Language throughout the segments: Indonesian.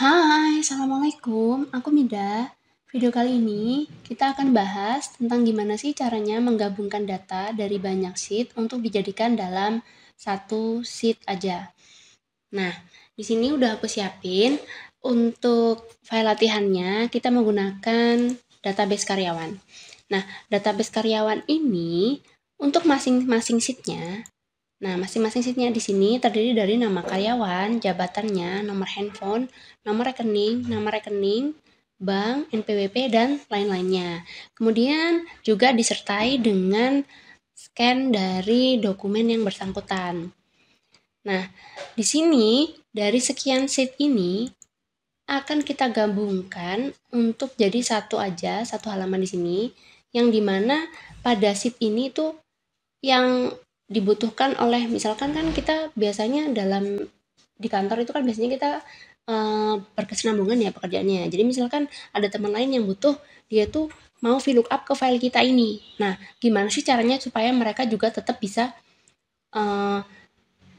Hai, Assalamualaikum, aku Mida. Video kali ini kita akan bahas tentang gimana sih caranya menggabungkan data dari banyak sheet untuk dijadikan dalam satu sheet aja. Nah, di sini udah aku siapin untuk file latihannya kita menggunakan database karyawan. Nah, database karyawan ini untuk masing-masing seatnya, nah masing-masing seatnya di sini terdiri dari nama karyawan, jabatannya, nomor handphone, nomor rekening, nama rekening, bank, NPWP, dan lain-lainnya. Kemudian juga disertai dengan scan dari dokumen yang bersangkutan. Nah, di sini dari sekian seat ini akan kita gabungkan untuk jadi satu aja, satu halaman di sini, yang dimana pada sheet ini tuh yang dibutuhkan oleh misalkan kan kita biasanya dalam di kantor itu kan biasanya kita uh, berkesinambungan ya pekerjaannya. Jadi misalkan ada teman lain yang butuh dia tuh mau VLOOKUP ke file kita ini. Nah, gimana sih caranya supaya mereka juga tetap bisa uh,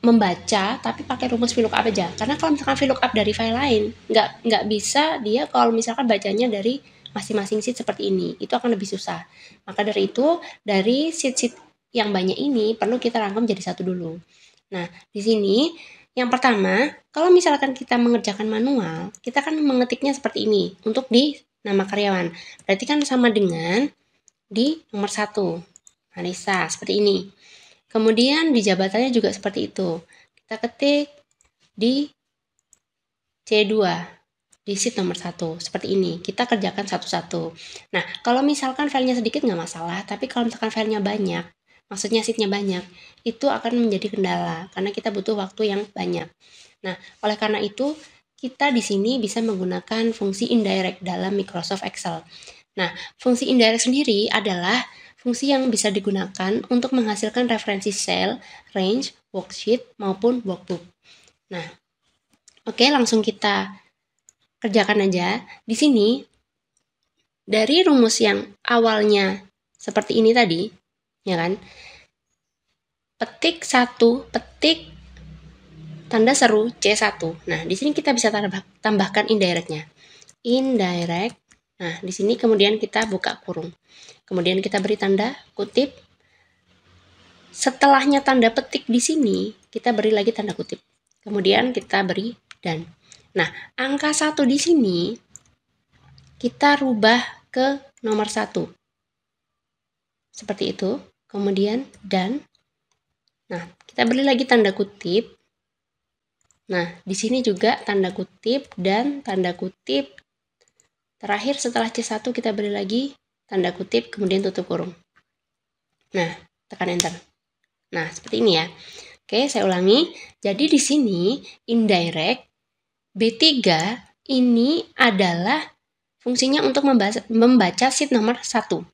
membaca tapi pakai rumus VLOOKUP aja. Karena kalau misalkan VLOOKUP dari file lain, nggak nggak bisa dia kalau misalkan bacanya dari masing-masing sheet seperti ini. Itu akan lebih susah. Maka dari itu, dari sheet-sheet yang banyak ini perlu kita rangkum jadi satu dulu. Nah, di sini yang pertama, kalau misalkan kita mengerjakan manual, kita kan mengetiknya seperti ini untuk di nama karyawan. Berarti kan sama dengan di nomor satu, Marisa, nah, seperti ini. Kemudian di jabatannya juga seperti itu. Kita ketik di C2, di sheet nomor satu, seperti ini. Kita kerjakan satu-satu. Nah, kalau misalkan filenya sedikit nggak masalah, tapi kalau misalkan filenya banyak, maksudnya seatnya banyak, itu akan menjadi kendala karena kita butuh waktu yang banyak. Nah, oleh karena itu kita di sini bisa menggunakan fungsi indirect dalam Microsoft Excel. Nah, fungsi indirect sendiri adalah fungsi yang bisa digunakan untuk menghasilkan referensi sel, range, worksheet, maupun workbook. Nah, oke langsung kita kerjakan aja. Di sini dari rumus yang awalnya seperti ini tadi, ya kan petik satu petik tanda seru C1 nah di sini kita bisa tambahkan indirectnya indirect nah di sini kemudian kita buka kurung kemudian kita beri tanda kutip setelahnya tanda petik di sini kita beri lagi tanda kutip kemudian kita beri dan nah angka satu di sini kita rubah ke nomor satu seperti itu kemudian dan. Nah, kita beri lagi tanda kutip. Nah, di sini juga tanda kutip dan tanda kutip. Terakhir setelah C1 kita beri lagi tanda kutip, kemudian tutup kurung. Nah, tekan enter. Nah, seperti ini ya. Oke, saya ulangi. Jadi di sini indirect B3 ini adalah fungsinya untuk membaca, membaca sheet nomor 1.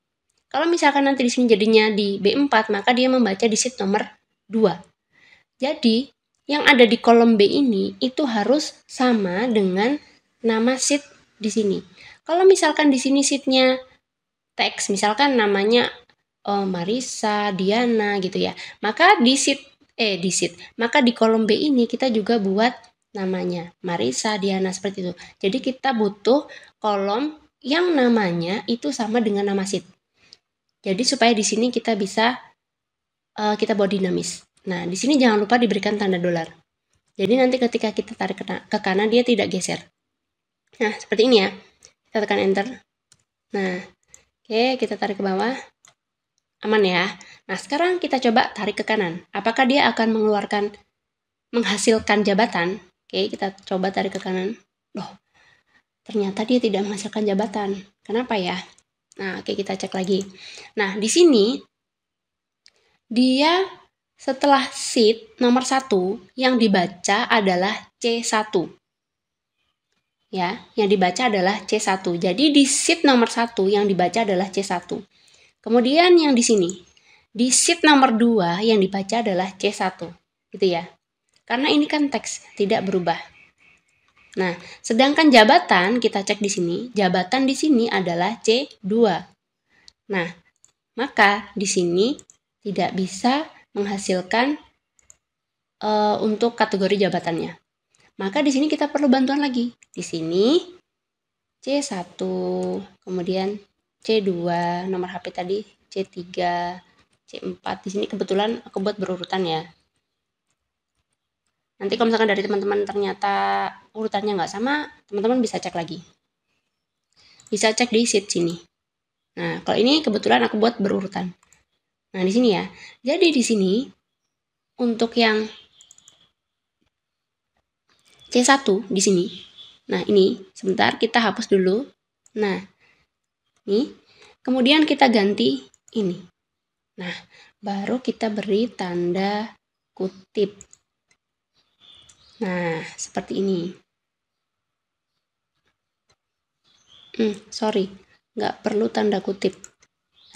Kalau misalkan nanti di sini jadinya di B4, maka dia membaca di sheet nomor 2. Jadi, yang ada di kolom B ini itu harus sama dengan nama sheet di sini. Kalau misalkan di sini sheetnya teks, misalkan namanya oh, eh, Marisa, Diana gitu ya, maka di sheet eh di sheet, maka di kolom B ini kita juga buat namanya Marisa, Diana seperti itu. Jadi kita butuh kolom yang namanya itu sama dengan nama sheet. Jadi supaya di sini kita bisa uh, kita bawa dinamis. Nah, di sini jangan lupa diberikan tanda dolar. Jadi nanti ketika kita tarik ke kanan dia tidak geser. Nah, seperti ini ya. Kita tekan enter. Nah, oke, kita tarik ke bawah. Aman ya. Nah, sekarang kita coba tarik ke kanan. Apakah dia akan mengeluarkan menghasilkan jabatan? Oke, kita coba tarik ke kanan. Loh, ternyata dia tidak menghasilkan jabatan. Kenapa ya? Nah, oke kita cek lagi. Nah, di sini dia setelah seat nomor 1 yang dibaca adalah C1. Ya, yang dibaca adalah C1. Jadi di seat nomor 1 yang dibaca adalah C1. Kemudian yang di sini, di seat nomor 2 yang dibaca adalah C1. Gitu ya. Karena ini kan teks tidak berubah. Nah, sedangkan jabatan kita cek di sini, jabatan di sini adalah C2. Nah, maka di sini tidak bisa menghasilkan e, untuk kategori jabatannya. Maka di sini kita perlu bantuan lagi. Di sini C1, kemudian C2, nomor HP tadi C3, C4. Di sini kebetulan aku buat berurutan ya. Nanti kalau misalkan dari teman-teman ternyata urutannya nggak sama, teman-teman bisa cek lagi. Bisa cek di sheet sini. Nah, kalau ini kebetulan aku buat berurutan. Nah, di sini ya. Jadi di sini untuk yang C1 di sini. Nah, ini sebentar kita hapus dulu. Nah, ini kemudian kita ganti ini. Nah, baru kita beri tanda kutip. Nah, seperti ini. Hmm, sorry, nggak perlu tanda kutip.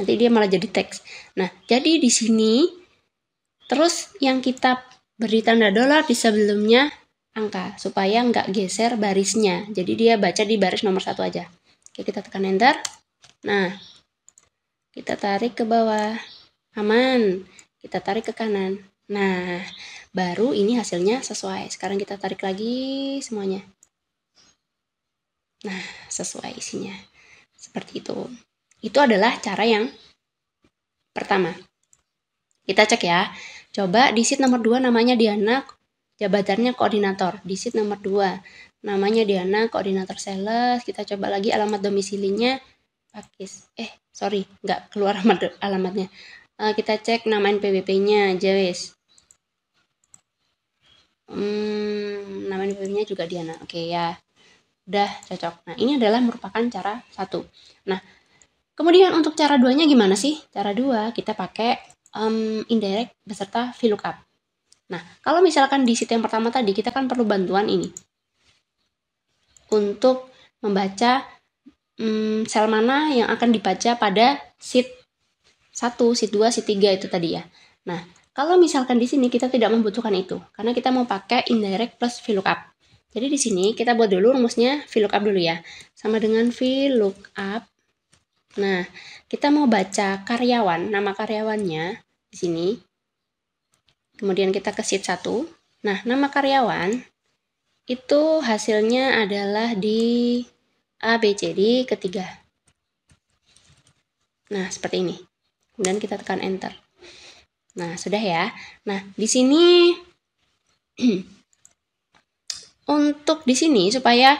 Nanti dia malah jadi teks. Nah, jadi di sini, terus yang kita beri tanda dolar di sebelumnya angka, supaya nggak geser barisnya. Jadi dia baca di baris nomor satu aja. Oke, kita tekan enter. Nah, kita tarik ke bawah. Aman. Kita tarik ke kanan. Nah, baru ini hasilnya sesuai. Sekarang kita tarik lagi semuanya. Nah, sesuai isinya. Seperti itu. Itu adalah cara yang pertama. Kita cek ya. Coba di sheet nomor 2 namanya Diana, jabatannya koordinator. Di sheet nomor 2 namanya Diana, koordinator sales. Kita coba lagi alamat domisilinya Pakis. Eh, sorry, nggak keluar alamatnya. Eh, kita cek nama NPWP-nya, Jewis hmm, nama juga Diana oke okay, ya udah cocok nah ini adalah merupakan cara satu nah kemudian untuk cara duanya gimana sih cara dua kita pakai um, indirect beserta VLOOKUP nah kalau misalkan di situ yang pertama tadi kita kan perlu bantuan ini untuk membaca um, sel mana yang akan dibaca pada sheet 1, sheet 2, sheet 3 itu tadi ya. Nah, kalau misalkan di sini kita tidak membutuhkan itu, karena kita mau pakai indirect plus VLOOKUP. Jadi di sini kita buat dulu rumusnya VLOOKUP dulu ya. Sama dengan VLOOKUP. Nah, kita mau baca karyawan, nama karyawannya di sini. Kemudian kita ke sheet 1. Nah, nama karyawan itu hasilnya adalah di ABCD ketiga. Nah, seperti ini. Kemudian kita tekan enter. Nah, sudah ya. Nah, di sini untuk di sini supaya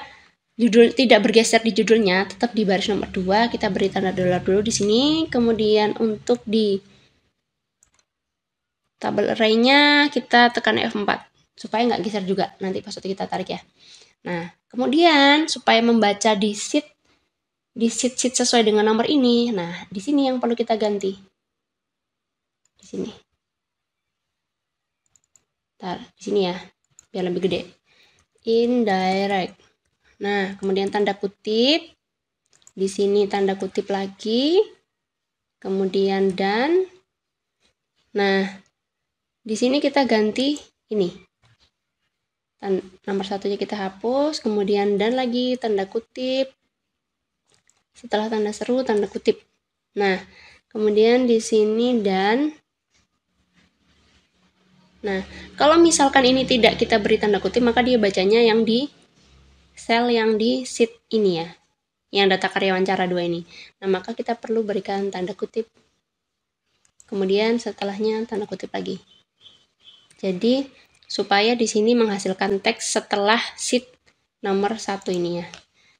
judul tidak bergeser di judulnya, tetap di baris nomor 2 kita beri tanda dolar dulu di sini. Kemudian untuk di tabel array-nya kita tekan F4 supaya nggak geser juga. Nanti pas waktu kita tarik ya. Nah, kemudian supaya membaca di sheet di sheet-sheet sesuai dengan nomor ini. Nah, di sini yang perlu kita ganti sini Ntar, di sini ya, biar lebih gede. Indirect. Nah, kemudian tanda kutip. Di sini tanda kutip lagi. Kemudian dan. Nah, di sini kita ganti ini. Dan nomor satunya kita hapus, kemudian dan lagi tanda kutip. Setelah tanda seru, tanda kutip. Nah, kemudian di sini dan Nah, kalau misalkan ini tidak kita beri tanda kutip, maka dia bacanya yang di sel yang di sheet ini ya, yang data karyawan cara dua ini. Nah, maka kita perlu berikan tanda kutip. Kemudian setelahnya tanda kutip lagi. Jadi, supaya di sini menghasilkan teks setelah sheet nomor satu ini ya.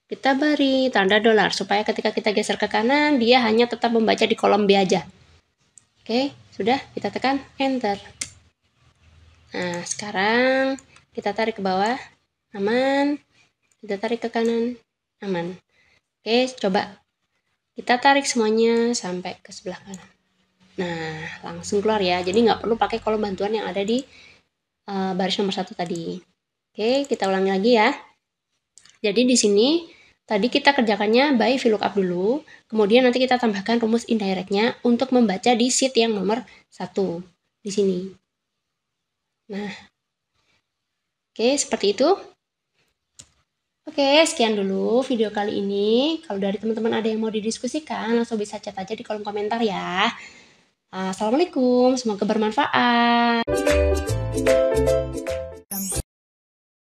Kita beri tanda dolar supaya ketika kita geser ke kanan, dia hanya tetap membaca di kolom B aja. Oke, sudah kita tekan enter. Nah, sekarang kita tarik ke bawah. Aman. Kita tarik ke kanan. Aman. Oke, coba. Kita tarik semuanya sampai ke sebelah kanan. Nah, langsung keluar ya. Jadi nggak perlu pakai kolom bantuan yang ada di uh, baris nomor satu tadi. Oke, kita ulangi lagi ya. Jadi di sini tadi kita kerjakannya by VLOOKUP dulu, kemudian nanti kita tambahkan rumus indirectnya untuk membaca di sheet yang nomor satu di sini. Nah, oke seperti itu. Oke, sekian dulu video kali ini. Kalau dari teman-teman ada yang mau didiskusikan, langsung bisa chat aja di kolom komentar ya. Ah, assalamualaikum, semoga bermanfaat.